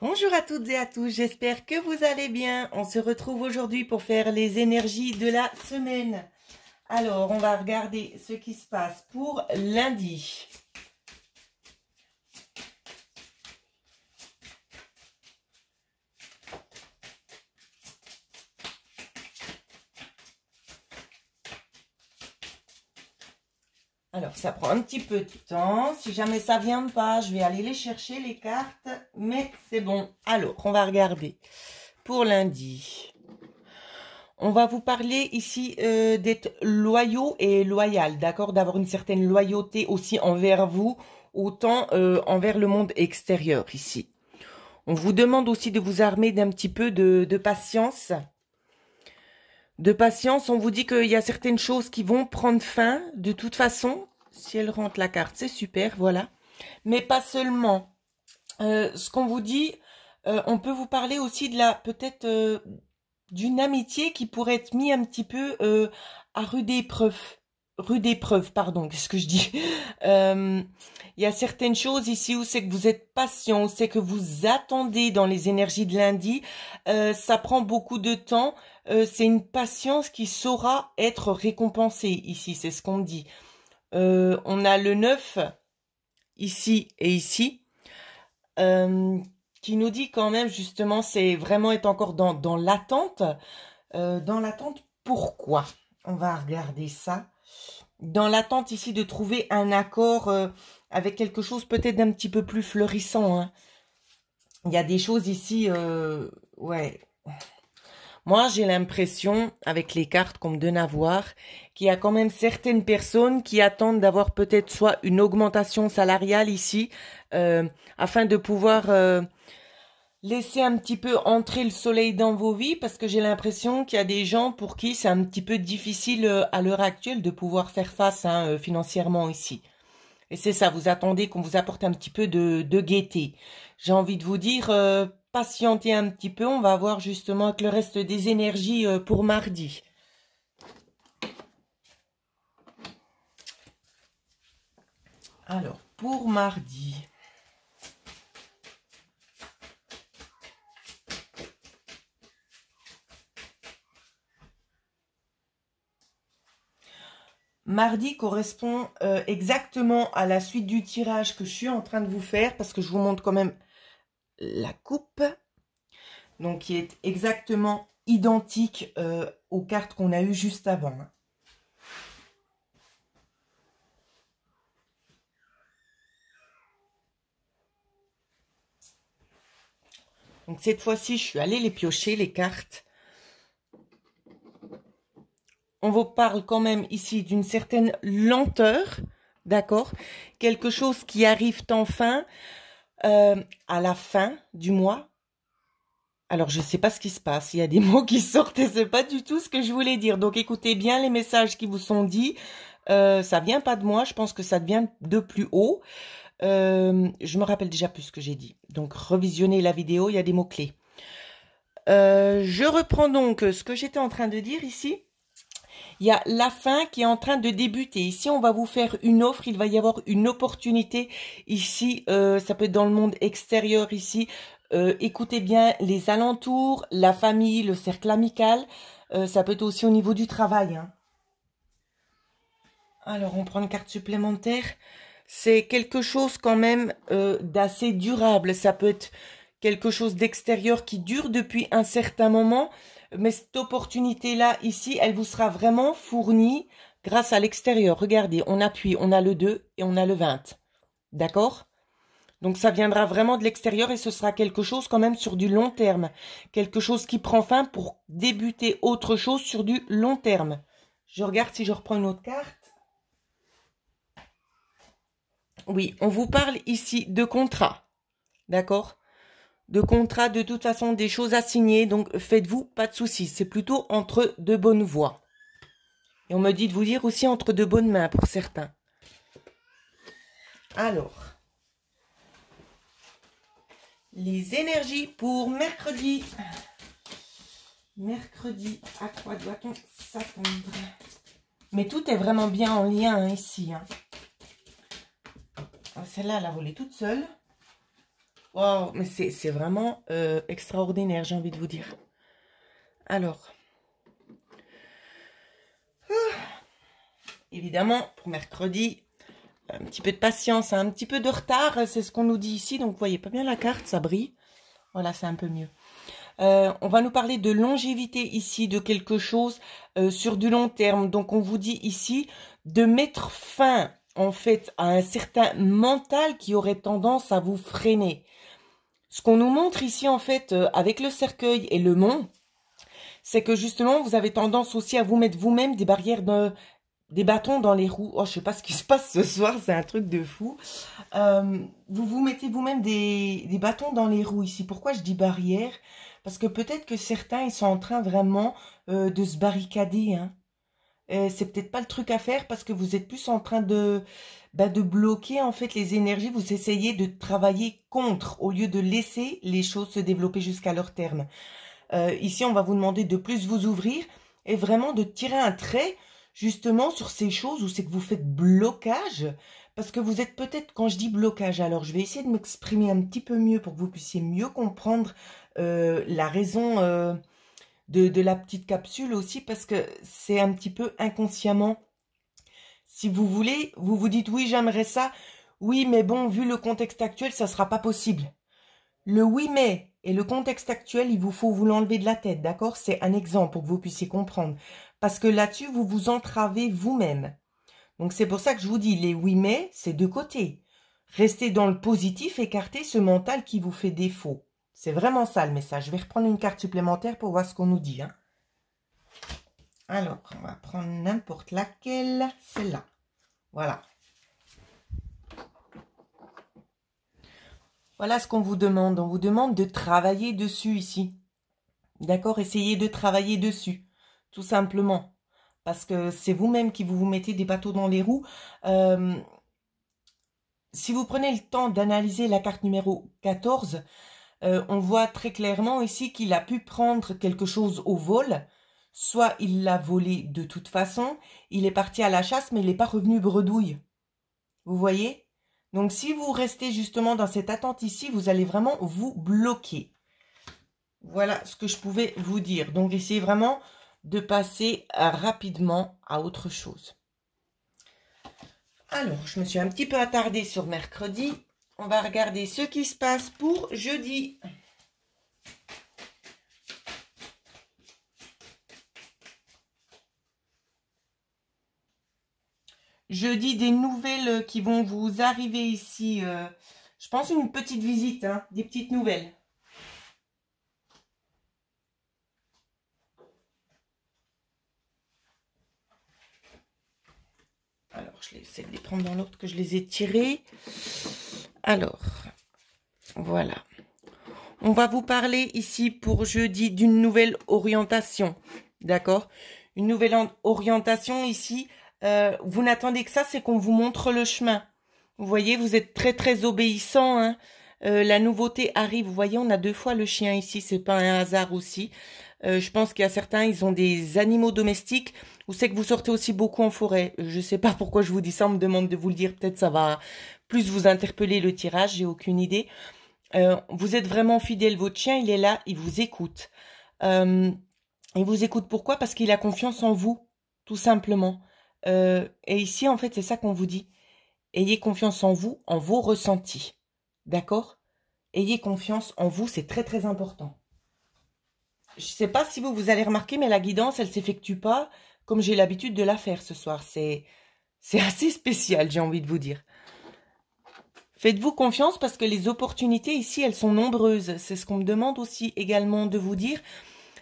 Bonjour à toutes et à tous, j'espère que vous allez bien. On se retrouve aujourd'hui pour faire les énergies de la semaine. Alors, on va regarder ce qui se passe pour lundi. Alors, ça prend un petit peu de temps. Si jamais ça vient pas, je vais aller les chercher, les cartes. Mais c'est bon. Alors, on va regarder pour lundi. On va vous parler ici euh, d'être loyaux et loyal, d'accord D'avoir une certaine loyauté aussi envers vous, autant euh, envers le monde extérieur ici. On vous demande aussi de vous armer d'un petit peu de, de patience de patience. On vous dit qu'il y a certaines choses qui vont prendre fin de toute façon. Si elle rentre la carte, c'est super, voilà. Mais pas seulement. Euh, ce qu'on vous dit, euh, on peut vous parler aussi de la peut-être euh, d'une amitié qui pourrait être mise un petit peu à rude épreuve. Rue d'épreuve, pardon, qu'est-ce que je dis euh, Il y a certaines choses ici où c'est que vous êtes patient, c'est que vous attendez dans les énergies de lundi. Euh, ça prend beaucoup de temps. Euh, c'est une patience qui saura être récompensée ici, c'est ce qu'on dit. on a le 9 ici et ici qui nous dit quand même justement c'est vraiment être encore dans l'attente. dans l'attente pourquoi On va regarder ça dans l'attente ici de trouver un accord euh, avec quelque chose peut-être d'un petit peu plus fleurissant. Hein. Il y a des choses ici, euh, ouais. Moi, j'ai l'impression, avec les cartes qu'on me donne à voir, qu'il y a quand même certaines personnes qui attendent d'avoir peut-être soit une augmentation salariale ici, euh, afin de pouvoir Laissez un petit peu entrer le soleil dans vos vies parce que j'ai l'impression qu'il y a des gens pour qui c'est un petit peu difficile euh, à l'heure actuelle de pouvoir faire face hein, euh, financièrement ici. Et c'est ça, vous attendez qu'on vous apporte un petit peu de, gaieté. J'ai envie de vous dire, euh, patientez un petit peu, on va voir justement avec le reste des énergies pour mardi. Alors, pour mardi... Mardi correspond euh, exactement à la suite du tirage que je suis en train de vous faire parce que je vous montre quand même la coupe. Donc qui est exactement identique euh, aux cartes qu'on a eues juste avant. Hein. Donc cette fois-ci, je suis allée les piocher, les cartes on vous parle quand même ici d'une certaine lenteur, d'accord Quelque chose qui arrive enfin euh, à la fin du mois. Alors, je ne sais pas ce qui se passe. Il y a des mots qui sortent et ce pas du tout ce que je voulais dire. Donc, écoutez bien les messages qui vous sont dits. Euh, ça vient pas de moi. Je pense que ça vient de plus haut. Euh, je me rappelle déjà plus ce que j'ai dit. Donc, revisionnez la vidéo. Il y a des mots-clés. je reprends donc ce que j'étais en train de dire ici il y a la fin qui est en train de débuter. Ici, on va vous faire une offre, il va y avoir une opportunité. Ici, euh, ça peut être dans le monde extérieur, ici. Euh, écoutez bien les alentours, la famille, le cercle amical. Euh, ça peut être aussi au niveau du travail. Hein. Alors, on prend une carte supplémentaire. C'est quelque chose quand même d'assez durable. Ça peut être quelque chose d'extérieur qui dure depuis un certain moment. Mais cette opportunité-là, ici, elle vous sera vraiment fournie grâce à l'extérieur. Regardez, on appuie, on a le 2 et on a le 20. D'accord donc ça viendra vraiment de l'extérieur et ce sera quelque chose quand même sur du long terme. Quelque chose qui prend fin pour débuter autre chose sur du long terme. Je regarde si je reprends une autre carte. Oui, on vous parle ici de contrat. D'accord de contrat, de toute façon des choses à signer, donc faites-vous pas de soucis. C'est plutôt entre deux bonnes voies. Et on me dit de vous dire aussi entre deux bonnes mains pour certains. Alors, les énergies pour mercredi. Mercredi, à quoi doit-on s'attendre Mais tout est vraiment bien en lien ici. Hein. Ah, celle-là, elle a volé toute seule. Waouh, mais c'est vraiment euh, extraordinaire, j'ai envie de vous dire. Alors, ah. évidemment, pour mercredi, un petit peu de patience, un petit peu de retard, c'est ce qu'on nous dit ici. Donc, vous voyez pas bien la carte, ça brille. Voilà, c'est un peu mieux. Euh, on va nous parler de longévité ici, de quelque chose euh, sur du long terme. Donc, on vous dit ici de mettre fin, en fait, à un certain mental qui aurait tendance à vous freiner. Ce qu'on nous montre ici, en fait, euh, avec le cercueil et le mont, c'est que justement, vous avez tendance aussi à vous mettre vous-même des barrières, de, des bâtons dans les roues. Oh, je sais pas ce qui se passe ce soir, c'est un truc de fou. Euh, vous vous mettez vous-même des, des bâtons dans les roues ici. Pourquoi je dis barrière Parce que peut-être que certains, ils sont en train vraiment euh, de se barricader, hein. Euh, c'est peut-être pas le truc à faire parce que vous êtes plus en train de, bah, de bloquer en fait les énergies. Vous essayez de travailler contre au lieu de laisser les choses se développer jusqu'à leur terme. Euh, ici, on va vous demander de plus vous ouvrir et vraiment de tirer un trait justement sur ces choses où c'est que vous faites blocage. Parce que vous êtes peut-être, quand je dis blocage, alors je vais essayer de m'exprimer un petit peu mieux pour que vous puissiez mieux comprendre euh, la raison de, la petite capsule aussi parce que c'est un petit peu inconsciemment. Si vous voulez, vous vous dites oui, j'aimerais ça. Oui, mais bon, vu le contexte actuel, ça sera pas possible. Le oui, mais et le contexte actuel, il vous faut vous l'enlever de la tête, d'accord C'est un exemple pour que vous puissiez comprendre. Parce que là-dessus, vous vous entravez vous-même. Donc c'est pour ça que je vous dis, les oui, mais, c'est de côté. Restez dans le positif, écartez ce mental qui vous fait défaut. C'est vraiment ça le message. Je vais reprendre une carte supplémentaire pour voir ce qu'on nous dit. Hein. Alors, on va prendre n'importe laquelle. Celle-là. Voilà. Voilà ce qu'on vous demande. On vous demande de travailler dessus ici. D'accord Essayez de travailler dessus, tout simplement. Parce que c'est vous-même qui vous, vous mettez des bateaux dans les roues. Euh, si vous prenez le temps d'analyser la carte numéro 14, euh, on voit très clairement ici qu'il a pu prendre quelque chose au vol. Soit il l'a volé de toute façon, il est parti à la chasse, mais il n'est pas revenu bredouille. Vous voyez Donc si vous restez justement dans cette attente ici, vous allez vraiment vous bloquer. Voilà ce que je pouvais vous dire. Donc essayez vraiment de passer euh, rapidement à autre chose. Alors, je me suis un petit peu attardée sur mercredi on va regarder ce qui se passe pour jeudi. Jeudi, des nouvelles qui vont vous arriver ici. Euh, je pense une petite visite, hein, des petites nouvelles. Alors, je vais essayer de les prendre dans l'ordre que je les ai tirées. Alors, voilà. On va vous parler ici pour jeudi d'une nouvelle orientation. D'accord Une nouvelle orientation ici. Euh, vous n'attendez que ça, c'est qu'on vous montre le chemin. Vous voyez, vous êtes très très obéissant. Hein euh, la nouveauté arrive. Vous voyez, on a deux fois le chien ici. C'est pas un hasard aussi. Euh, je pense qu'il y a certains, ils ont des animaux domestiques. Ou c'est que vous sortez aussi beaucoup en forêt. Euh, je ne sais pas pourquoi je vous dis ça. On me demande de vous le dire. Peut-être ça va plus vous interpeller le tirage. J'ai aucune idée. vous êtes vraiment fidèle. Votre chien, il est là. Il vous écoute. il vous écoute pourquoi Parce qu'il a confiance en vous, tout simplement. et ici, en fait, c'est ça qu'on vous dit. Ayez confiance en vous, en vos ressentis. D'accord Ayez confiance en vous, c'est très très important. Je ne sais pas si vous, vous allez remarquer, mais la guidance, elle s'effectue pas comme j'ai l'habitude de la faire ce soir. C'est assez spécial, j'ai envie de vous dire. Faites-vous confiance parce que les opportunités ici, elles sont nombreuses. C'est ce qu'on me demande aussi également de vous dire.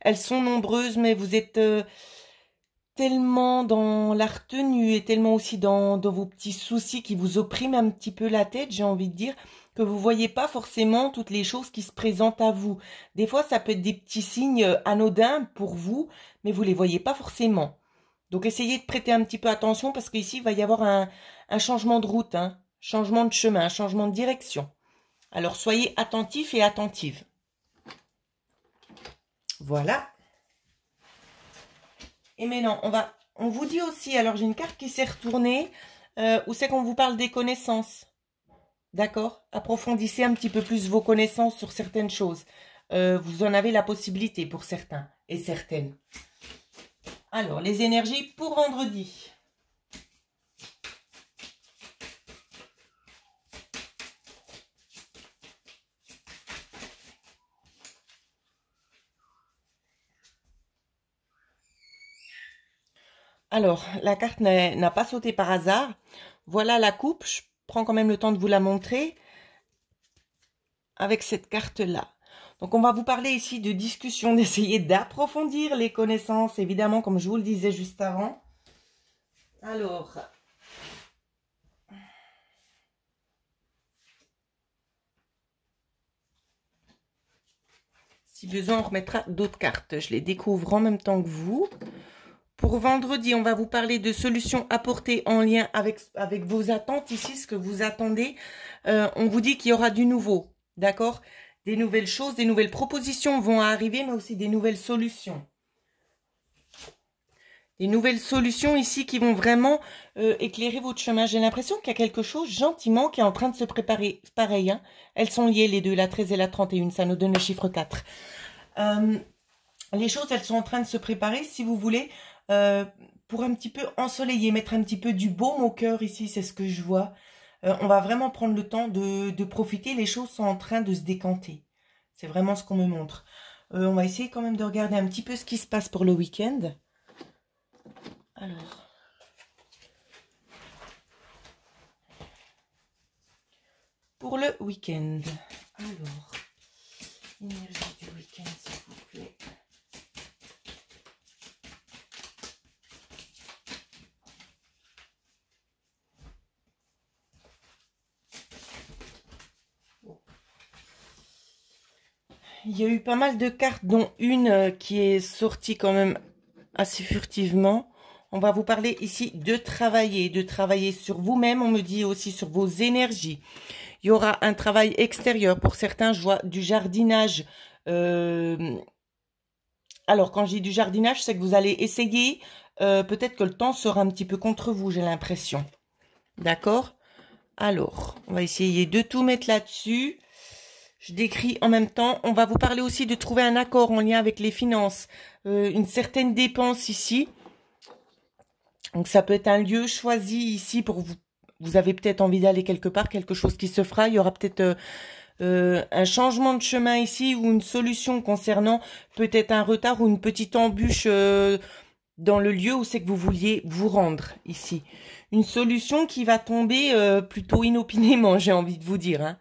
Elles sont nombreuses, mais vous êtes... Euh, tellement dans la retenue et tellement aussi dans, vos petits soucis qui vous oppriment un petit peu la tête, j'ai envie de dire, que vous ne voyez pas forcément toutes les choses qui se présentent à vous. Des fois, ça peut être des petits signes euh, anodins pour vous, mais vous ne les voyez pas forcément. Donc essayez de prêter un petit peu attention parce qu'ici, il va y avoir un, changement de route, un hein. changement de chemin, un changement de direction. Alors soyez attentifs et attentives. Voilà, et maintenant, on va, on vous dit aussi, alors j'ai une carte qui s'est retournée, euh, où c'est qu'on vous parle des connaissances. D'accord Approfondissez un petit peu plus vos connaissances sur certaines choses. Euh, vous en avez la possibilité pour certains et certaines. Alors, les énergies pour vendredi. Alors, la carte n'a pas sauté par hasard. Voilà la coupe. Je prends quand même le temps de vous la montrer avec cette carte-là. Donc, on va vous parler ici de discussion, d'essayer d'approfondir les connaissances, évidemment, comme je vous le disais juste avant. Alors, Si besoin, on remettra d'autres cartes. Je les découvre en même temps que vous. Pour vendredi, on va vous parler de solutions apportées en lien avec, avec vos attentes ici, ce que vous attendez. Euh, on vous dit qu'il y aura du nouveau, d'accord Des nouvelles choses, des nouvelles propositions vont arriver, mais aussi des nouvelles solutions. Des nouvelles solutions ici qui vont vraiment euh, éclairer votre chemin. J'ai l'impression qu'il y a quelque chose gentiment qui est en train de se préparer. Pareil, hein. elles sont liées les deux, la 13 et la 31, ça nous donne le chiffre 4. Euh, les choses, elles sont en train de se préparer. Si vous voulez, euh, pour un petit peu ensoleiller, mettre un petit peu du baume au cœur ici, c'est ce que je vois. Euh, on va vraiment prendre le temps de, profiter, les choses sont en train de se décanter. C'est vraiment ce qu'on me montre. Euh, on va essayer quand même de regarder un petit peu ce qui se passe pour le week-end. Alors... Pour le week-end. Alors, du week-end, s'il vous plaît. il y a eu pas mal de cartes, dont une euh, qui est sortie quand même assez furtivement. On va vous parler ici de travailler, de travailler sur vous-même, on me dit aussi sur vos énergies. Il y aura un travail extérieur. Pour certains, je vois du jardinage. Euh, alors, quand je dis du jardinage, c'est que vous allez essayer. Euh, peut-être que le temps sera un petit peu contre vous, j'ai l'impression. D'accord Alors, on va essayer de tout mettre là-dessus. Je décris en même temps. On va vous parler aussi de trouver un accord en lien avec les finances. Euh, une certaine dépense ici. Donc ça peut être un lieu choisi ici pour vous. Vous avez peut-être envie d'aller quelque part, quelque chose qui se fera. Il y aura peut-être euh, euh, un changement de chemin ici ou une solution concernant peut-être un retard ou une petite embûche dans le lieu où c'est que vous vouliez vous rendre ici. Une solution qui va tomber plutôt inopinément, j'ai envie de vous dire. Hein.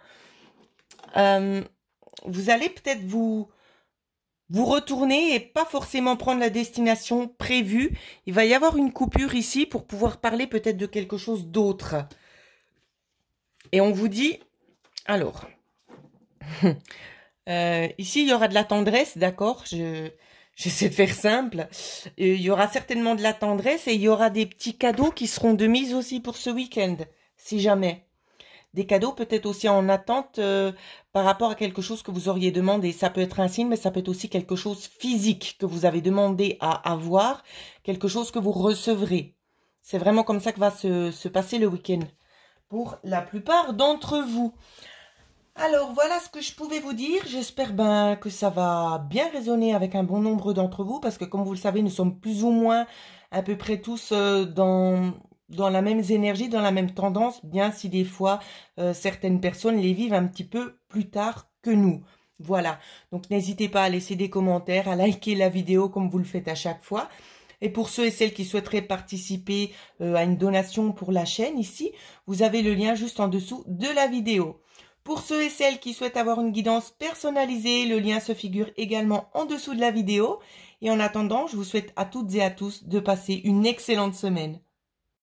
Euh, vous allez peut-être vous vous retourner et pas forcément prendre la destination prévue. Il va y avoir une coupure ici pour pouvoir parler peut-être de quelque chose d'autre. Et on vous dit, alors, euh, ici il y aura de la tendresse, d'accord Je J'essaie de faire simple. Euh, il y aura certainement de la tendresse et il y aura des petits cadeaux qui seront de mise aussi pour ce week-end, si jamais des cadeaux, peut-être aussi en attente euh, par rapport à quelque chose que vous auriez demandé. Ça peut être un signe, mais ça peut être aussi quelque chose physique que vous avez demandé à avoir, quelque chose que vous recevrez. C'est vraiment comme ça que va se, se passer le week-end pour la plupart d'entre vous. Alors voilà ce que je pouvais vous dire. J'espère ben, que ça va bien résonner avec un bon nombre d'entre vous parce que comme vous le savez, nous sommes plus ou moins à peu près tous euh, dans dans la même énergie, dans la même tendance, bien si des fois euh, certaines personnes les vivent un petit peu plus tard que nous. Voilà, donc n'hésitez pas à laisser des commentaires, à liker la vidéo comme vous le faites à chaque fois. Et pour ceux et celles qui souhaiteraient participer euh, à une donation pour la chaîne, ici, vous avez le lien juste en dessous de la vidéo. Pour ceux et celles qui souhaitent avoir une guidance personnalisée, le lien se figure également en dessous de la vidéo. Et en attendant, je vous souhaite à toutes et à tous de passer une excellente semaine.